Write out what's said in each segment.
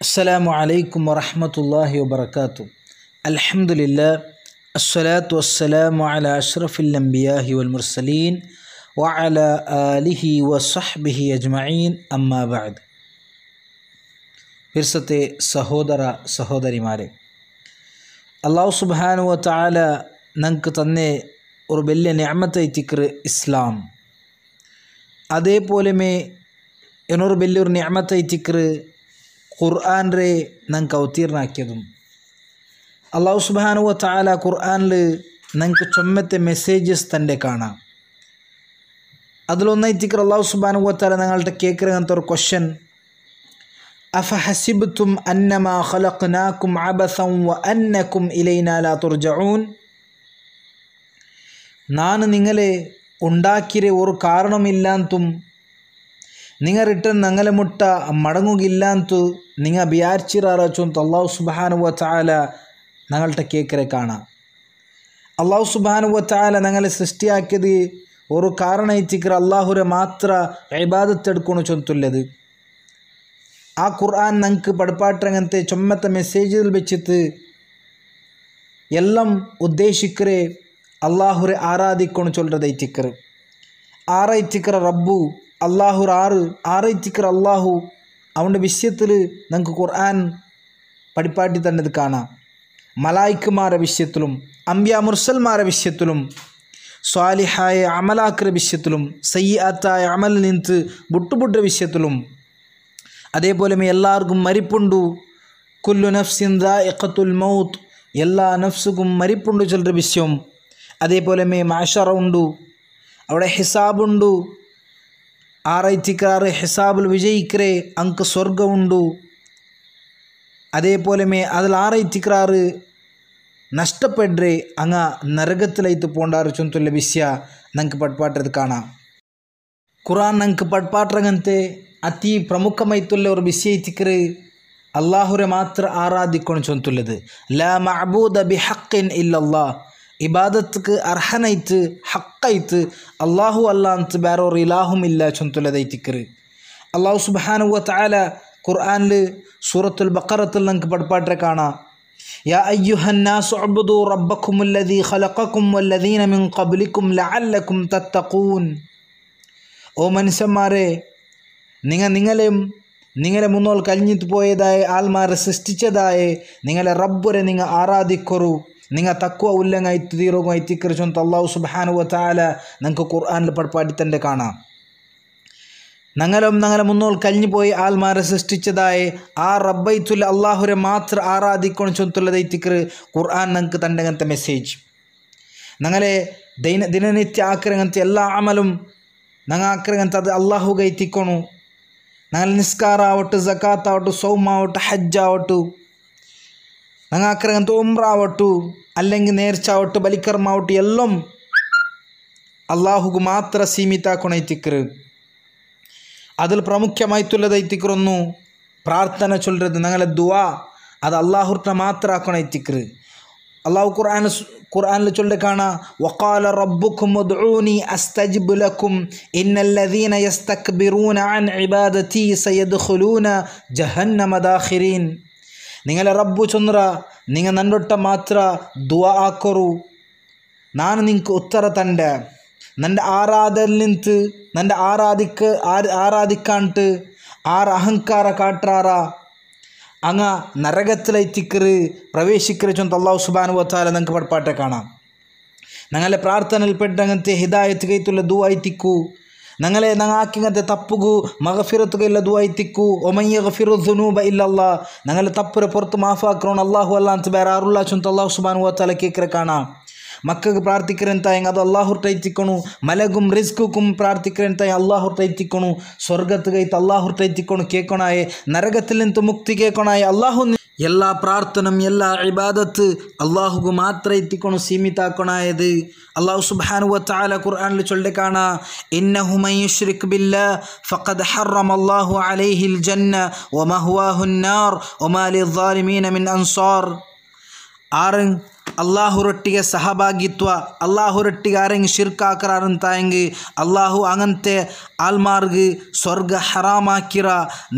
السلام عليكم ورحمة الله وبركاته الحمد لله الصلاة والسلام على أشرف الأنبياء والمرسلين وعلى آله وصحبه أجمعين أما بعد سهودري ماري الله سبحانه وتعالى താല നമുക്ക് തന്നെ ഒരു വലിയ ഞാമത്തേറ്റിക്കർ ഇസ്ലാം അതേപോലെമേ എന്നൊരു نعمة تكر ഖുർആാനറെ ഞങ്ങൾക്ക് അവതീർണാക്കിയതും അള്ളാഹു സുബാനു വാല ഖുർആാനില് നങ്ങൾക്ക് ചൊമ്മത്തെ മെസ്സേജസ് തൻ്റെ കാണാം അതിലൊന്നായിത്തിക്കർ അള്ളാഹു സുബാനു വാല നിങ്ങളുടെ കേൾക്കുന്ന ഒരു ക്വസ്റ്റ്യൻ അഫഹസിബ്തും അന്നമാ ഖലഖ്നാകും അബസം വ അന്നക്കും ഇലൈനാ ലാ തുർജഊൻ നാൻ നിങ്ങളെ ഉണ്ടാക്കിയ ഒരു കാരണമില്ലാത്തും നിങ്ങൾ റിട്ടൻ ಅಂಗಲೆ മുട്ട മടങ്ങുകില്ലാത്തു നിങ്ങൾ ನಿಂಗ അള്ളാഹു ಅಂತ ಅಲ್ಲಾಹು സുബ്ഹാനഹു ഞങ്ങളുടെ കേക്കരെ കാണാം അള്ളാഹു സുബാനു വത്താല ഞങ്ങളെ സൃഷ്ടിയാക്കിയത് ഒരു കാരണ ഇച്ചിക്കർ അള്ളാഹുരെ മാത്ര ഇബാദത്തെടുക്കണു ചൊന്തുള്ളത് ആ ഖുർആൻ ഞങ്ങൾക്ക് പടുപ്പാട്ടങ്ങനത്തെ ചൊമ്മത്തെ മെസ്സേജുകൾ വെച്ചിട്ട് എല്ലാം ഉദ്ദേശിക്കറേ അള്ളാഹുരെ ആരാധിക്കണു ചൊല്ലത് ഇച്ചിക്കർ ആറ ഇച്ചിക്കറ റബ്ബു അള്ളാഹു ആറ് ആറയിച്ചിക്കർ അള്ളാഹു അവൻ്റെ വിഷയത്തിൽ നമുക്ക് ഖുർആൻ പടിപ്പാട്ടി തന്നെ ഇത് കാണാം മലായിക്കുമാരെ വിഷയത്തിലും അംബ്യ മുർസൽമാരെ വിഷയത്തിലും സ്വാലിഹായ അമലാക്കര വിഷയത്തിലും സയ്യാത്തായ അമൽ നിന്ന് ബുട്ടുപുട്ട വിഷയത്തിലും അതേപോലെ എല്ലാവർക്കും മരിപ്പുണ്ടു കുല്ലു നഫ്സിൻ ദാഖത്തുൽ മൗത്ത് എല്ലാ നഫ്സുക്കും മരിപ്പുണ്ട് ചിലരുടെ വിഷയം അതേപോലെ മേ മാഷറ ഉണ്ടു അവിടെ ഹിസാബുണ്ടു ആറായിരത്തിക്കാറ് ഹിസാബിൽ വിജയിക്കരേ അങ്ക് സ്വർഗമുണ്ടു അതേപോലെ മേ അതിൽ ആറായിരത്തിക്കാറ് നഷ്ടപ്പെടേ അങ്ങ നരകത്തിലായിട്ട് പോണ്ടാർ ചുന്തുല്ല വിസ്യ നങ്ങൾക്ക് പട്പാട്ടത് കാണാം ഖുറാൻ നങ്ങൾക്ക് പട്പാട്ടങ്ങനത്തെ അതി പ്രമുഖമായിട്ടുള്ള ഒരു വിസ്യത്തിക്കര് അള്ളാഹുരെ മാത്രം ആരാധിക്കണം ചുന്തുള്ളത് ലബൂദ ബിഹക്കിൻ ഇല്ലല്ലാ ಇಬಾದತ್ಗೆ ಅರ್ಹನೈತು ಹಕ್ಕೈತು അള്ളാഹു ಅಲ್ಲ ಅಂತ ಬೇರೋರು ಇಲಾಹುಮ್ ಇಲ್ಲ ಚೊಂತುಲದೈತಿಕ್ರಿ അള്ളാഹു സുബാനുവ താല ഖുർആാനിൽ സൂറത്തുൽ ബക്കറത്തിൽ നിങ്ങൾക്ക് പഠിപ്പാട്ടെ കാണാം യാ അയ്യുഹന്നാസുഅബ്ദു റബ്ബക്കും അല്ലദീ ഖലഖക്കും വല്ലദീന മിൻ ഖബ്ലിക്കും ലഅല്ലക്കും തത്തഖൂൻ ഓ മനുഷ്യന്മാരെ നിങ്ങൾ നിങ്ങളെയും നിങ്ങളെ മുന്നോൾ കഴിഞ്ഞിട്ട് പോയതായ ആൽമാരെ സൃഷ്ടിച്ചതായ നിങ്ങളെ റബ്ബുരെ നിങ്ങൾ ആരാധിക്കൊറു നിങ്ങൾ തക്കുവ ഉല്ലങ്ങായി തീറുമായി തിക്കറിച്ചു തള്ളാഹു സുബാനുവ താല നിങ്ങൾക്ക് ഖുർആാനിൽ തന്നെ കാണാം ഞങ്ങളും ഞങ്ങളെ മുന്നോൾ കഴിഞ്ഞു പോയി ആൽമാരെ സൃഷ്ടിച്ചതായ ആ റബ്ബൈത്തുൽ അള്ളാഹുരെ മാത്രം ആരാധിക്കണം ചൊന്നുള്ളതൈ തിക്കറ് ഖുർആൻ നിങ്ങൾക്ക് തൻ്റെ അങ്ങനത്തെ മെസ്സേജ് ഞങ്ങളെ ദൈന ദിനനിത്യ ആക്രങ്ങനത്തെ എല്ലാ അമലും ഞങ്ങൾ ആക്രങ്ങനത്തെ അത് അള്ളാഹു കൈത്തിക്കണു ഞങ്ങൾ നിസ്കാറാവട്ടെ സക്കാത്താവട്ടെ സൗമാവട്ടെ ഹജ്ജാവട്ടു ഞങ്ങൾ ആഗ്രഹത്തെ ഉംറാവട്ടു അല്ലെങ്കിൽ നേർച്ചാവട്ടെ ബലിക്കർമാവട്ടെ എല്ലാം അള്ളാഹുക്ക് മാത്രം സീമിതാക്കണൈത്തിക്കറ് അതിൽ പ്രാമുഖ്യമായിട്ടുള്ളതായിത്തിക്കറൊന്നു പ്രാർത്ഥന ചൊല്ലരുത് ഞങ്ങളെ ദുവാ അത് അള്ളാഹുർട്ട മാത്രം ആക്കണൈത്തിക്കറ് അള്ളാഹു ഖുർആൻ ഖുർആനിൽ ചൊല്ലി കാണാ വഖാല റബ്ബുക്കും ഉദ്ഊനി അസ്തജിബ് ലക്കും ഇന്നല്ലദീന യസ്തക്ബിറൂന അൻ ഇബാദതി സയദ്ഖുലൂന ജഹന്നമ ദാഖിരീൻ നിങ്ങളെ റബ്ബു ചൊന്നറ നിങ്ങൾ നന്നൊട്ട മാത്ര ദുആ ആക്കൊറു നാൻ നിങ്ങൾക്ക് ഉത്തര ತಂಡೆ ನನ್ನ ಆರಾಧಲಿಂತ ನನ್ನ ആരാധിക്ക് ആരാധിക്കാണ്ട് ആർ അഹങ്കാര കാട്ടാറാ അങ്ങ് നരകത്തിലെത്തിക്കറ് പ്രവേശിക്കറ് ചൊന്ത് അള്ളാഹു വത്താല നിങ്ങൾക്ക് പഠിപ്പാട്ടെ കാണാം ഞങ്ങളെ പ്രാർത്ഥനയിൽപ്പെട്ട് അങ്ങനത്തെ ഹിദായത്ത് കൈത്തുള്ള ദുവായിത്തിക്കൂ ഞങ്ങളെ ഞങ്ങാക്കിങ്ങത്തെ തപ്പുകു മഹഫിറത്തുകയില്ല ദുവായിത്തിക്കു ഒമയ്യ ഗഫിറുനൂബ ഇല്ലല്ല ഞങ്ങളെ തപ്പുര പുറത്ത് മാഫാക്കറോൺ അള്ളാഹു വേറെ ബേറാറുള്ള ചുന്ത് അള്ളാഹു വത്താല കേക്കറെ കാണാം മക്കൾക്ക് തായ അത് അള്ളാഹു ടൈത്തിക്കണു മലകും റിസ്ക്കും തായ അള്ളാഹു സ്വർഗത്ത് കൈത്ത് അള്ളാഹു ടൈത്തിക്കണു കേക്കണായെ നരകത്തിൽ നിന്ന് മുക്തി കേൾക്കണായ അള്ളാഹു എല്ലാ പ്രാർത്ഥനം എല്ലാ ഇബാദത്ത് അള്ളാഹുക്ക് മാത്രം എത്തിക്കണു സീമിതാക്കണായത് അള്ളാഹു സുബാനു വാല ഖുർആാനിൽ ചൊല്ലി കാണാ ഫഖദ് അലൈഹിൽ ജന്ന മിൻ അൻസാർ ആറ് ಅಲ್ಲಾಹುರೊಟ್ಟಿಗೆ ಸಹಭಾಗಿತ್ವ ಅಲ್ಲಾಹುರೊಟ್ಟಿಗೆ ಆರಂಗೆ ಶಿರ್ಕಾಕರಾರಂತಾಯಂಗೆ ಅಲ್ಲಾಹು ಅಂಗಂತೆ ಆಲ್ಮಾರ್ಗೆ ಸ್ವರ್ಗ ಹಾಕಿರ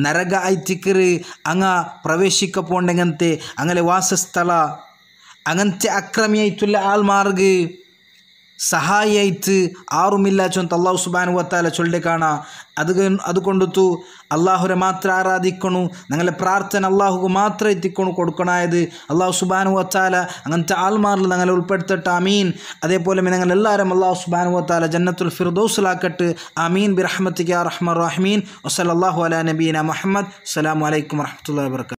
ನರಗ ಐತಿಕ್ರಿ ಅಂಗ ಪ್ರವೇಶಿಕ ಪೋಂಡಂಗಂತೆ ಅಂಗಲೆ ವಾಸಸ್ಥಳ ಅಂಗಂತೆ ಅಕ್ರಮಿಯ ಇತ್ತುಲ್ಲೆ ಆಲ್ಮಾರ್ಗೆ സഹായിത്ത് ആറുമില്ല ಮಿಲ್ಲಾಚು അള്ളാഹു സുബാനു വത്താല ಒತ್ತಾಲ കാണാ അത് ಅದು ಅದು ಕೊಂಡುತು ಅಲ್ಲಾಹುರೆ ಮಾತ್ರ ഞങ്ങളെ പ്രാർത്ഥന അള്ളാഹുക്ക് മാത്രം എത്തിക്കണു കൊടുക്കണായത് അള്ളാഹു സുബാനു വത്താല അങ്ങനത്തെ ആൽമാറിൽ ഞങ്ങളെ ഉൾപ്പെടുത്തട്ടെ അമീൻ അതേപോലെ ഞങ്ങളെല്ലാവരും അള്ളാഹു സുബാനു വത്താല ജന്നത്തുൽ ഫിർദോസിലാക്കട്ട് അമീൻ ബിറഹ്മത്തിക്ക് റഹ്മാൻ റഹ്മീൻ വസ്സലാഹു അല നബീന മുഹമ്മദ് അസ്സലാമലൈക്കും വരഹമുല്ല വർക്കാത്തു